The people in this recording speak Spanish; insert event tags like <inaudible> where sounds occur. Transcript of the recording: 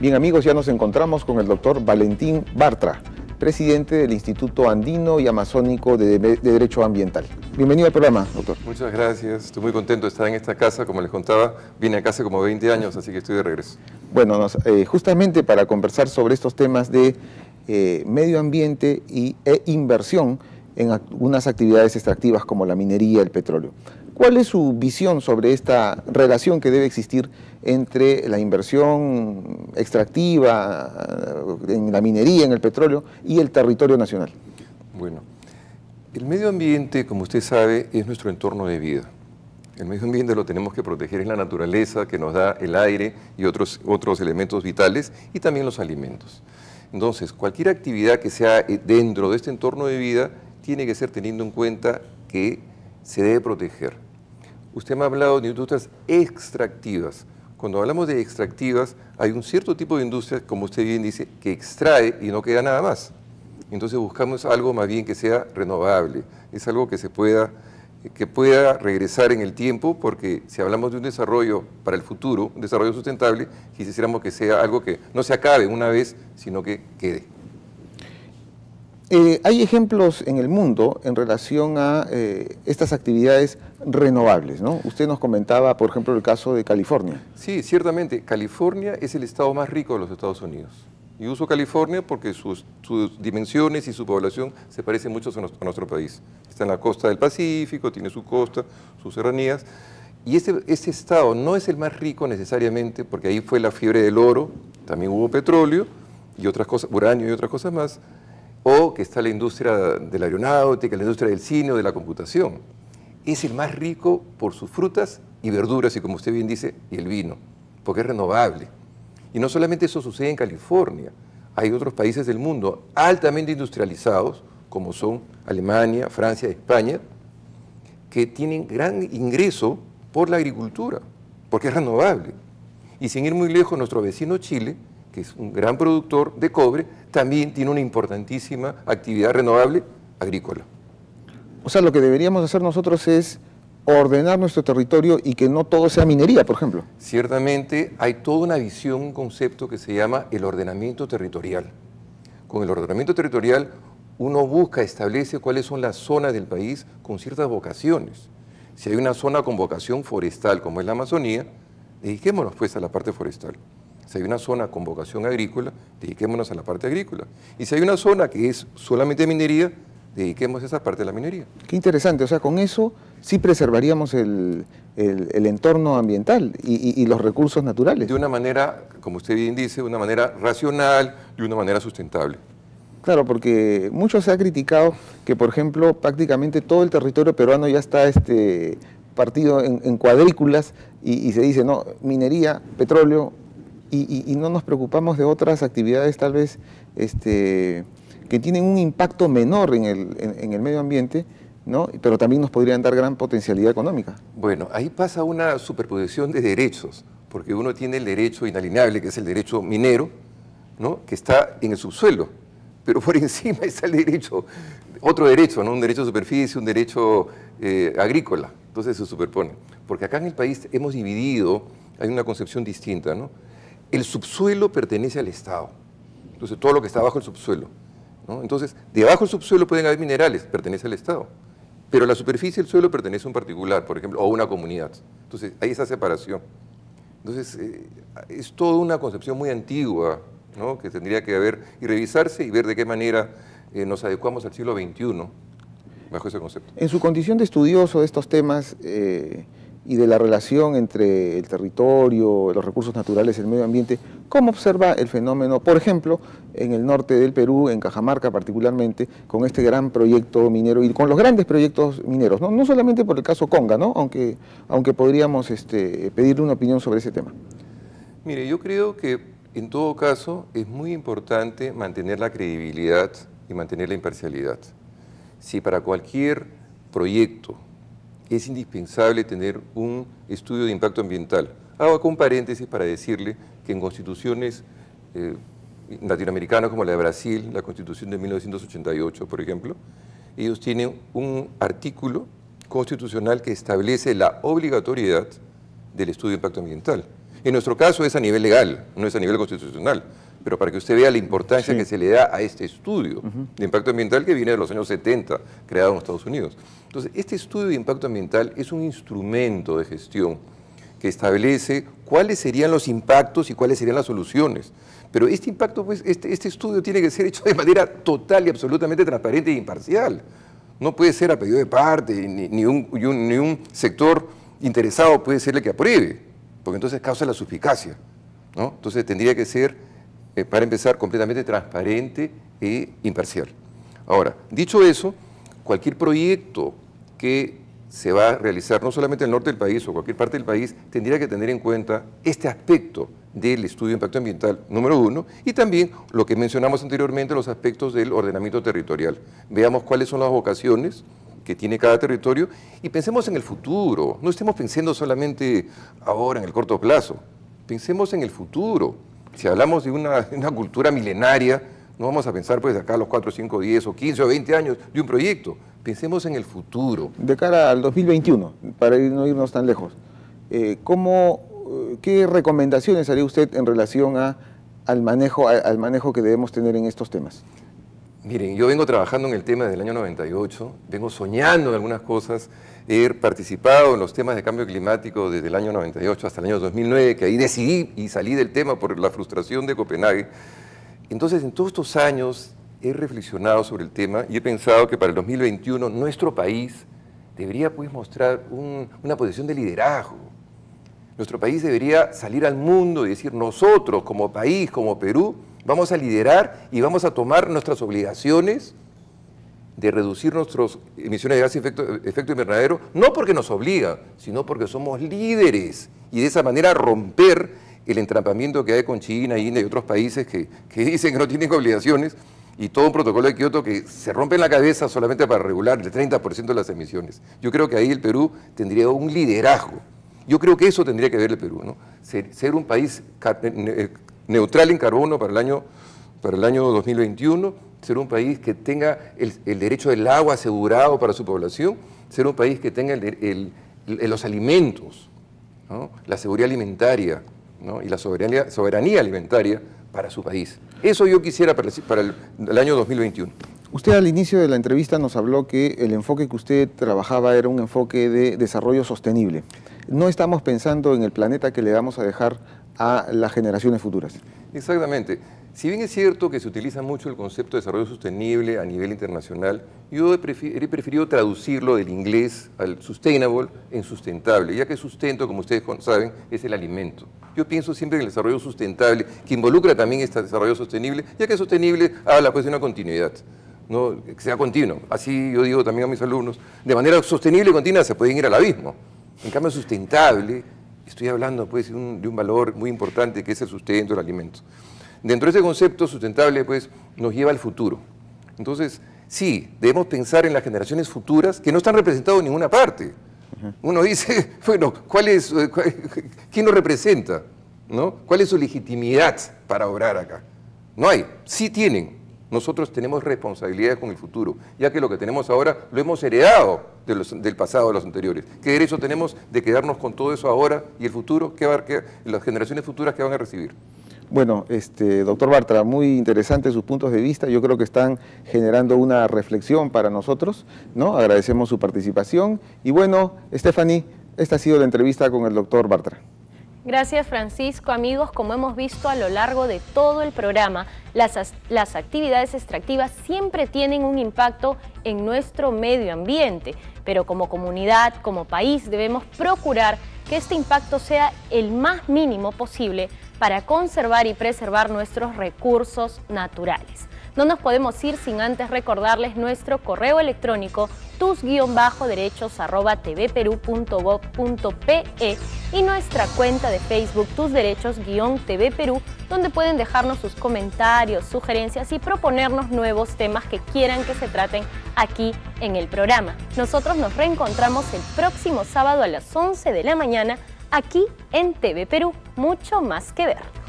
Bien amigos, ya nos encontramos con el doctor Valentín Bartra, presidente del Instituto Andino y Amazónico de, Derecho Ambiental. Bienvenido al programa, doctor. Muchas gracias, estoy muy contento de estar en esta casa, como les contaba, vine acá hace como 20 años, así que estoy de regreso. Bueno, eh, justamente para conversar sobre estos temas de eh, medio ambiente y, e inversión en algunas actividades extractivas como la minería, el petróleo. ¿Cuál es su visión sobre esta relación que debe existir entre la inversión extractiva eh, en la minería, en el petróleo y el territorio nacional? Bueno, el medio ambiente, como usted sabe, es nuestro entorno de vida. El medio ambiente lo tenemos que proteger, es la naturaleza que nos da el aire y otros, otros elementos vitales y también los alimentos. Entonces, cualquier actividad que sea eh, dentro de este entorno de vida tiene que ser teniendo en cuenta que se debe proteger usted me ha hablado de industrias extractivas. Cuando hablamos de extractivas, hay un cierto tipo de industria, como usted bien dice, que extrae y no queda nada más. Entonces buscamos algo más bien que sea renovable, es algo que se pueda que pueda regresar en el tiempo, porque si hablamos de un desarrollo para el futuro, un desarrollo sustentable, quisiéramos que sea algo que no se acabe una vez, sino que quede. Eh, hay ejemplos en el mundo en relación a eh, estas actividades renovables, ¿no? Usted nos comentaba, por ejemplo, el caso de California. Sí, ciertamente. California es el estado más rico de los Estados Unidos. Y uso California porque sus, dimensiones y su población se parecen mucho a, nuestro país. Está en la costa del Pacífico, tiene su costa, sus serranías. Y ese, este estado no es el más rico necesariamente, porque ahí fue la fiebre del oro, también hubo petróleo y otras cosas, uranio y otras cosas más o que está la industria de la aeronáutica, la industria del cine o de la computación. Es el más rico por sus frutas y verduras y como usted bien dice, y el vino, porque es renovable. Y no solamente eso sucede en California, hay otros países del mundo altamente industrializados, como son Alemania, Francia, España, que tienen gran ingreso por la agricultura, porque es renovable. Y sin ir muy lejos, nuestro vecino Chile que es un gran productor de cobre, también tiene una importantísima actividad renovable agrícola. O sea, lo que deberíamos hacer nosotros es ordenar nuestro territorio y que no todo sea minería, por ejemplo. Ciertamente hay toda una visión, un concepto que se llama el ordenamiento territorial. Con el ordenamiento territorial uno busca, establece cuáles son las zonas del país con ciertas vocaciones. Si hay una zona con vocación forestal, como es la Amazonía, dediquémonos pues a la parte forestal. Si hay una zona con vocación agrícola, dediquémonos a la parte agrícola. Y si hay una zona que es solamente minería, dediquemos esa parte de la minería. Qué interesante, o sea, con eso sí preservaríamos el, entorno ambiental y, los recursos naturales. De una manera, como usted bien dice, de una manera racional y una manera sustentable. Claro, porque mucho se ha criticado que, por ejemplo, prácticamente todo el territorio peruano ya está este, partido en, cuadrículas y, y se dice, no, minería, petróleo, y, no nos preocupamos de otras actividades tal vez este, que tienen un impacto menor en el, medio ambiente, ¿no? pero también nos podrían dar gran potencialidad económica. Bueno, ahí pasa una superposición de derechos, porque uno tiene el derecho inalienable, que es el derecho minero, ¿no? que está en el subsuelo, pero por <laughs> encima está el derecho, otro derecho, ¿no? un derecho de superficie, un derecho eh, agrícola, entonces se superpone. Porque acá en el país hemos dividido, hay una concepción distinta, ¿no? el subsuelo pertenece al Estado. Entonces, todo lo que está bajo el subsuelo. Entonces, debajo del subsuelo pueden haber minerales, pertenece al Estado. Pero la superficie del suelo pertenece a un particular, por ejemplo, o a una comunidad. Entonces, hay esa separación. Entonces, eh, es toda una concepción muy antigua que tendría que haber y revisarse y ver de qué manera eh, nos adecuamos al siglo XXI bajo ese concepto. En su condición de estudioso de estos temas, eh, y de la relación entre el territorio, los recursos naturales, el medio ambiente, cómo observa el fenómeno, por ejemplo, en el norte del Perú, en Cajamarca particularmente, con este gran proyecto minero y con los grandes proyectos mineros, no, solamente por el caso Conga, ¿no? aunque, aunque podríamos este, pedirle una opinión sobre ese tema. Mire, yo creo que en todo caso es muy importante mantener la credibilidad y mantener la imparcialidad. Si para cualquier proyecto es indispensable tener un estudio de impacto ambiental. Hago un paréntesis para decirle que en constituciones eh, latinoamericanas como la de Brasil, la constitución de 1988, por ejemplo, ellos tienen un artículo constitucional que establece la obligatoriedad del estudio de impacto ambiental. En nuestro caso es a nivel legal, no es a nivel constitucional pero para que usted vea la importancia que se le da a este estudio de impacto ambiental que viene de los años 70, creado en Estados Unidos. Entonces, este estudio de impacto ambiental es un instrumento de gestión que establece cuáles serían los impactos y cuáles serían las soluciones. Pero este impacto, pues, este, este estudio tiene que ser hecho de manera total y absolutamente transparente e imparcial. No puede ser a pedido de parte, ni, un, ni, un, sector interesado puede ser el que apruebe, porque entonces causa la suficacia. ¿no? Entonces tendría que ser eh, para empezar, completamente transparente e imparcial. Ahora, dicho eso, cualquier proyecto que se va a realizar, no solamente en el norte del país o cualquier parte del país, tendría que tener en cuenta este aspecto del estudio de impacto ambiental número uno y también lo que mencionamos anteriormente, los aspectos del ordenamiento territorial. Veamos cuáles son las vocaciones que tiene cada territorio y pensemos en el futuro, no estemos pensando solamente ahora en el corto plazo, pensemos en el futuro si hablamos de una, cultura milenaria, no vamos a pensar pues acá a los 4, 5, 10 o 15 o 20 años de un proyecto. Pensemos en el futuro. De cara al 2021, para no irnos tan lejos, eh, eh, ¿qué recomendaciones haría usted en relación al, manejo, al manejo que debemos tener en estos temas? Miren, yo vengo trabajando en el tema desde el año 98, vengo soñando en algunas cosas, he participado en los temas de cambio climático desde el año 98 hasta el año 2009, que ahí decidí y salí del tema por la frustración de Copenhague. Entonces, en todos estos años he reflexionado sobre el tema y he pensado que para el 2021 nuestro país debería pues, mostrar una posición de liderazgo. Nuestro país debería salir al mundo y decir, nosotros como país, como Perú, Vamos a liderar y vamos a tomar nuestras obligaciones de reducir nuestras emisiones de gases de efecto, invernadero, no porque nos obliga, sino porque somos líderes y de esa manera romper el entrampamiento que hay con China, India y otros países que, dicen que no tienen obligaciones y todo un protocolo de Kioto que se rompe en la cabeza solamente para regular el 30% de las emisiones. Yo creo que ahí el Perú tendría un liderazgo. Yo creo que eso tendría que ver el Perú, ¿no? ser, ser un país eh, neutral en carbono para el año, para el año 2021, ser un país que tenga el, derecho del agua asegurado para su población, ser un país que tenga los alimentos, la seguridad alimentaria y la soberanía, soberanía alimentaria para su país. Eso yo quisiera para el año 2021. Usted al inicio de la entrevista nos habló que el enfoque que usted trabajaba era un enfoque de desarrollo sostenible no estamos pensando en el planeta que le vamos a dejar a las generaciones futuras. Exactamente. Si bien es cierto que se utiliza mucho el concepto de desarrollo sostenible a nivel internacional, yo he, preferido traducirlo del inglés al sustainable en sustentable, ya que sustento, como ustedes saben, es el alimento. Yo pienso siempre en el desarrollo sustentable, que involucra también este desarrollo sostenible, ya que sostenible habla pues de una continuidad. ¿no? que sea continuo. Así yo digo también a mis alumnos, de manera sostenible y continua se pueden ir al abismo, en cambio, sustentable, estoy hablando pues, de un valor muy importante que es el sustento, del alimento. Dentro de ese concepto sustentable, pues, nos lleva al futuro. Entonces, sí, debemos pensar en las generaciones futuras que no están representadas en ninguna parte. Uno dice, <laughs> bueno, ¿cuál es, eh, <laughs> ¿quién nos representa? ¿No? ¿Cuál es su legitimidad para obrar acá? No hay, sí tienen. Nosotros tenemos responsabilidad con el futuro, ya que lo que tenemos ahora lo hemos heredado del pasado, a los anteriores. ¿Qué derecho tenemos de quedarnos con todo eso ahora y el futuro? ¿Qué, va, las generaciones futuras que van a recibir? Bueno, este, doctor Bartra, muy interesantes sus puntos de vista. Yo creo que están generando una reflexión para nosotros, ¿no? Agradecemos su participación. Y bueno, Stephanie, esta ha sido la entrevista con el doctor Bartra. Gracias Francisco. Amigos, como hemos visto a lo largo de todo el programa, las, actividades extractivas siempre tienen un impacto en nuestro medio ambiente, pero como comunidad, como país, debemos procurar que este impacto sea el más mínimo posible para conservar y preservar nuestros recursos naturales. No nos podemos ir sin antes recordarles nuestro correo electrónico tus-derechos.tvperú.gov.pe y nuestra cuenta de Facebook Tus Derechos-TV Perú, donde pueden dejarnos sus comentarios, sugerencias y proponernos nuevos temas que quieran que se traten aquí en el programa. Nosotros nos reencontramos el próximo sábado a las 11 de la mañana aquí en TV Perú. Mucho más que ver.